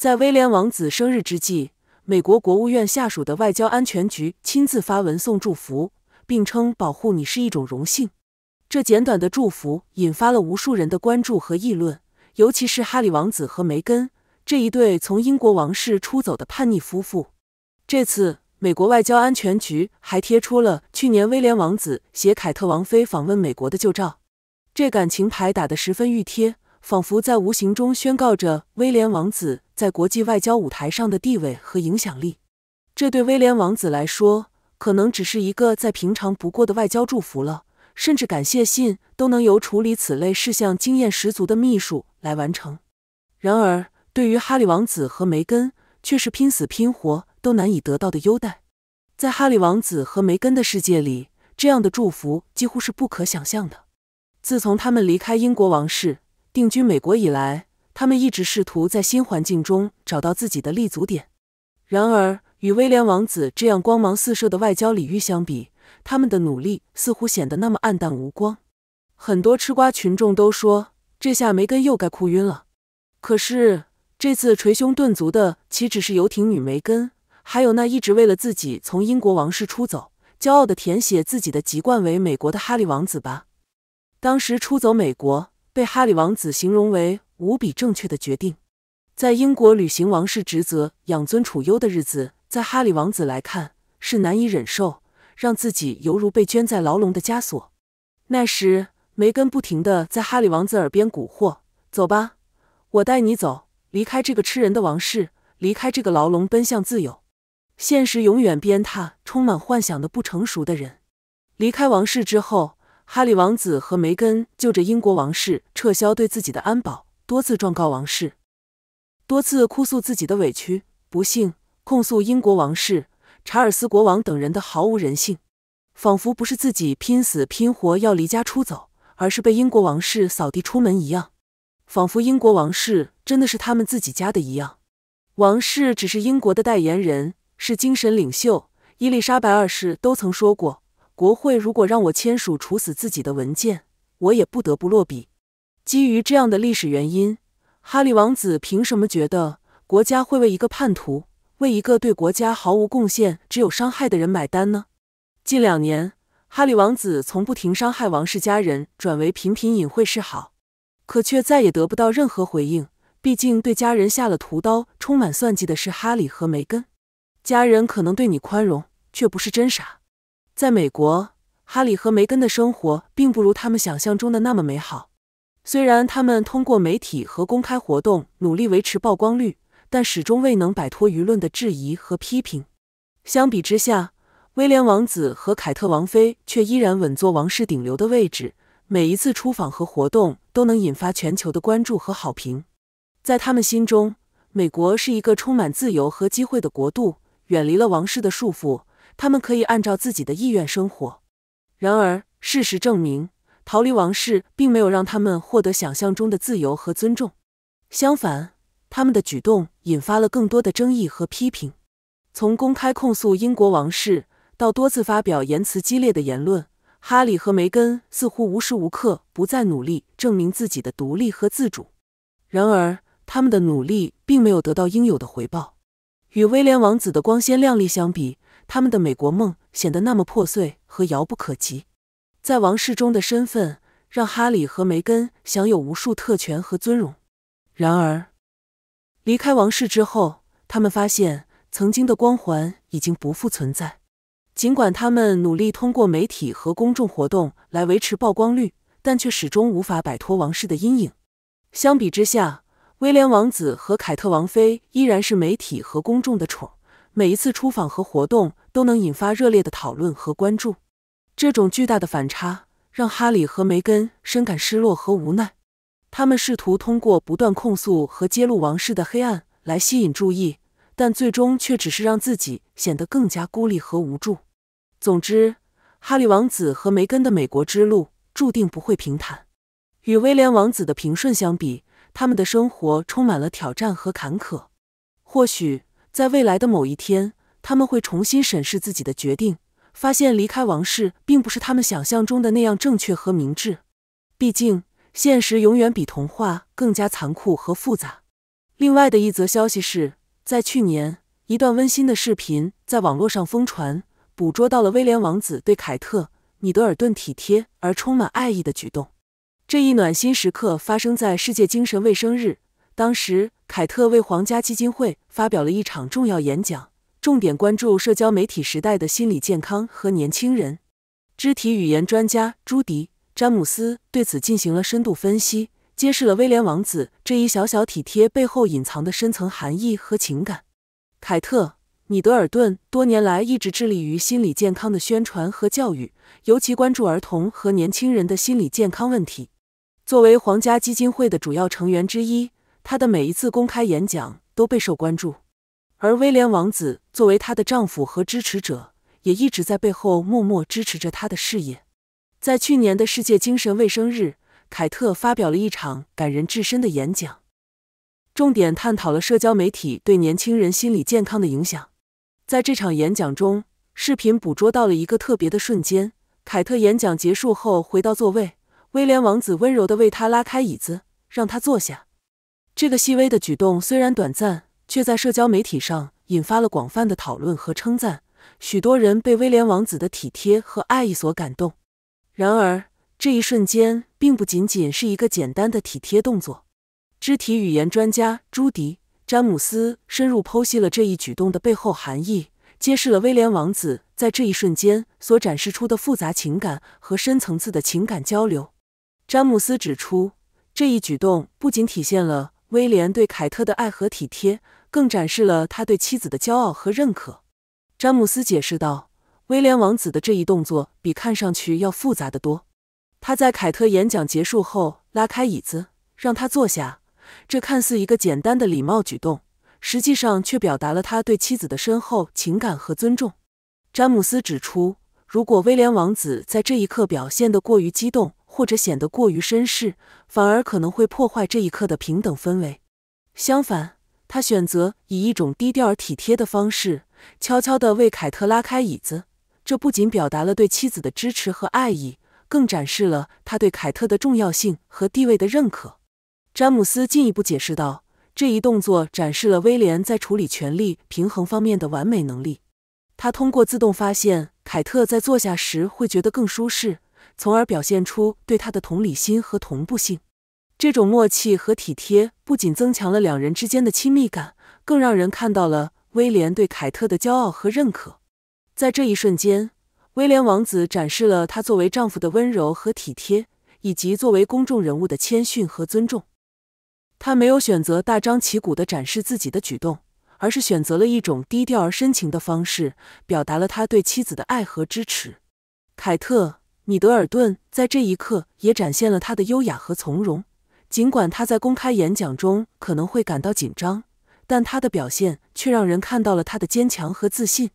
在威廉王子生日之际，美国国务院下属的外交安全局亲自发文送祝福，并称“保护你是一种荣幸”。这简短的祝福引发了无数人的关注和议论，尤其是哈里王子和梅根这一对从英国王室出走的叛逆夫妇。这次，美国外交安全局还贴出了去年威廉王子携凯特王妃访问美国的旧照，这感情牌打得十分欲贴。仿佛在无形中宣告着威廉王子在国际外交舞台上的地位和影响力。这对威廉王子来说，可能只是一个再平常不过的外交祝福了，甚至感谢信都能由处理此类事项经验十足的秘书来完成。然而，对于哈利王子和梅根却是拼死拼活都难以得到的优待。在哈利王子和梅根的世界里，这样的祝福几乎是不可想象的。自从他们离开英国王室，定居美国以来，他们一直试图在新环境中找到自己的立足点。然而，与威廉王子这样光芒四射的外交礼遇相比，他们的努力似乎显得那么黯淡无光。很多吃瓜群众都说，这下梅根又该哭晕了。可是，这次捶胸顿足的岂止是游艇女梅根，还有那一直为了自己从英国王室出走，骄傲的填写自己的籍贯为美国的哈利王子吧？当时出走美国。被哈里王子形容为无比正确的决定，在英国履行王室职责、养尊处优的日子，在哈里王子来看是难以忍受，让自己犹如被圈在牢笼的枷锁。那时，梅根不停地在哈里王子耳边蛊惑：“走吧，我带你走，离开这个吃人的王室，离开这个牢笼，奔向自由。”现实永远鞭挞充满幻想的不成熟的人。离开王室之后。哈里王子和梅根就着英国王室撤销对自己的安保，多次状告王室，多次哭诉自己的委屈、不幸，控诉英国王室、查尔斯国王等人的毫无人性，仿佛不是自己拼死拼活要离家出走，而是被英国王室扫地出门一样，仿佛英国王室真的是他们自己家的一样。王室只是英国的代言人，是精神领袖。伊丽莎白二世都曾说过。国会如果让我签署处死自己的文件，我也不得不落笔。基于这样的历史原因，哈利王子凭什么觉得国家会为一个叛徒、为一个对国家毫无贡献、只有伤害的人买单呢？近两年，哈利王子从不停伤害王室家人，转为频频隐晦示好，可却再也得不到任何回应。毕竟对家人下了屠刀、充满算计的是哈利和梅根，家人可能对你宽容，却不是真傻。在美国，哈里和梅根的生活并不如他们想象中的那么美好。虽然他们通过媒体和公开活动努力维持曝光率，但始终未能摆脱舆论的质疑和批评。相比之下，威廉王子和凯特王妃却依然稳坐王室顶流的位置，每一次出访和活动都能引发全球的关注和好评。在他们心中，美国是一个充满自由和机会的国度，远离了王室的束缚。他们可以按照自己的意愿生活，然而事实证明，逃离王室并没有让他们获得想象中的自由和尊重。相反，他们的举动引发了更多的争议和批评。从公开控诉英国王室，到多次发表言辞激烈的言论，哈里和梅根似乎无时无刻不在努力证明自己的独立和自主。然而，他们的努力并没有得到应有的回报。与威廉王子的光鲜亮丽相比，他们的美国梦显得那么破碎和遥不可及，在王室中的身份让哈里和梅根享有无数特权和尊荣。然而，离开王室之后，他们发现曾经的光环已经不复存在。尽管他们努力通过媒体和公众活动来维持曝光率，但却始终无法摆脱王室的阴影。相比之下，威廉王子和凯特王妃依然是媒体和公众的宠，每一次出访和活动。都能引发热烈的讨论和关注，这种巨大的反差让哈里和梅根深感失落和无奈。他们试图通过不断控诉和揭露王室的黑暗来吸引注意，但最终却只是让自己显得更加孤立和无助。总之，哈里王子和梅根的美国之路注定不会平坦。与威廉王子的平顺相比，他们的生活充满了挑战和坎坷。或许在未来的某一天。他们会重新审视自己的决定，发现离开王室并不是他们想象中的那样正确和明智。毕竟，现实永远比童话更加残酷和复杂。另外的一则消息是，在去年，一段温馨的视频在网络上疯传，捕捉到了威廉王子对凯特·米德尔顿体贴而充满爱意的举动。这一暖心时刻发生在世界精神卫生日，当时凯特为皇家基金会发表了一场重要演讲。重点关注社交媒体时代的心理健康和年轻人。肢体语言专家朱迪·詹姆斯对此进行了深度分析，揭示了威廉王子这一小小体贴背后隐藏的深层含义和情感。凯特·米德尔顿多年来一直致力于心理健康的宣传和教育，尤其关注儿童和年轻人的心理健康问题。作为皇家基金会的主要成员之一，他的每一次公开演讲都备受关注。而威廉王子作为她的丈夫和支持者，也一直在背后默默支持着她的事业。在去年的世界精神卫生日，凯特发表了一场感人至深的演讲，重点探讨了社交媒体对年轻人心理健康的影响。在这场演讲中，视频捕捉到了一个特别的瞬间：凯特演讲结束后回到座位，威廉王子温柔地为她拉开椅子，让她坐下。这个细微的举动虽然短暂。却在社交媒体上引发了广泛的讨论和称赞，许多人被威廉王子的体贴和爱意所感动。然而，这一瞬间并不仅仅是一个简单的体贴动作。肢体语言专家朱迪·詹姆斯深入剖析了这一举动的背后含义，揭示了威廉王子在这一瞬间所展示出的复杂情感和深层次的情感交流。詹姆斯指出，这一举动不仅体现了威廉对凯特的爱和体贴。更展示了他对妻子的骄傲和认可。詹姆斯解释道：“威廉王子的这一动作比看上去要复杂得多。他在凯特演讲结束后拉开椅子，让他坐下。这看似一个简单的礼貌举动，实际上却表达了他对妻子的深厚情感和尊重。”詹姆斯指出，如果威廉王子在这一刻表现得过于激动，或者显得过于绅士，反而可能会破坏这一刻的平等氛围。相反，他选择以一种低调而体贴的方式，悄悄地为凯特拉开椅子。这不仅表达了对妻子的支持和爱意，更展示了他对凯特的重要性和地位的认可。詹姆斯进一步解释道，这一动作展示了威廉在处理权力平衡方面的完美能力。他通过自动发现凯特在坐下时会觉得更舒适，从而表现出对他的同理心和同步性。这种默契和体贴不仅增强了两人之间的亲密感，更让人看到了威廉对凯特的骄傲和认可。在这一瞬间，威廉王子展示了他作为丈夫的温柔和体贴，以及作为公众人物的谦逊和尊重。他没有选择大张旗鼓的展示自己的举动，而是选择了一种低调而深情的方式，表达了他对妻子的爱和支持。凯特米德尔顿在这一刻也展现了他的优雅和从容。尽管他在公开演讲中可能会感到紧张，但他的表现却让人看到了他的坚强和自信。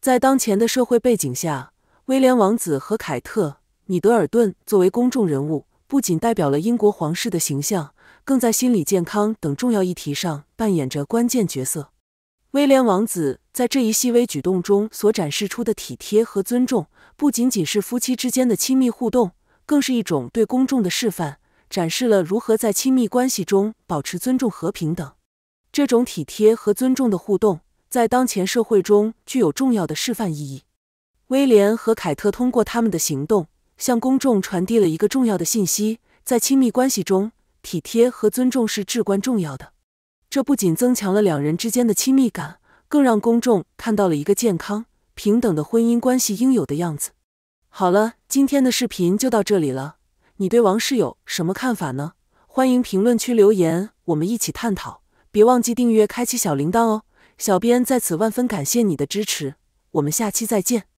在当前的社会背景下，威廉王子和凯特·米德尔顿作为公众人物，不仅代表了英国皇室的形象，更在心理健康等重要议题上扮演着关键角色。威廉王子在这一细微举动中所展示出的体贴和尊重，不仅仅是夫妻之间的亲密互动，更是一种对公众的示范。展示了如何在亲密关系中保持尊重和平等，这种体贴和尊重的互动在当前社会中具有重要的示范意义。威廉和凯特通过他们的行动，向公众传递了一个重要的信息：在亲密关系中，体贴和尊重是至关重要的。这不仅增强了两人之间的亲密感，更让公众看到了一个健康、平等的婚姻关系应有的样子。好了，今天的视频就到这里了。你对王室有什么看法呢？欢迎评论区留言，我们一起探讨。别忘记订阅、开启小铃铛哦！小编在此万分感谢你的支持，我们下期再见。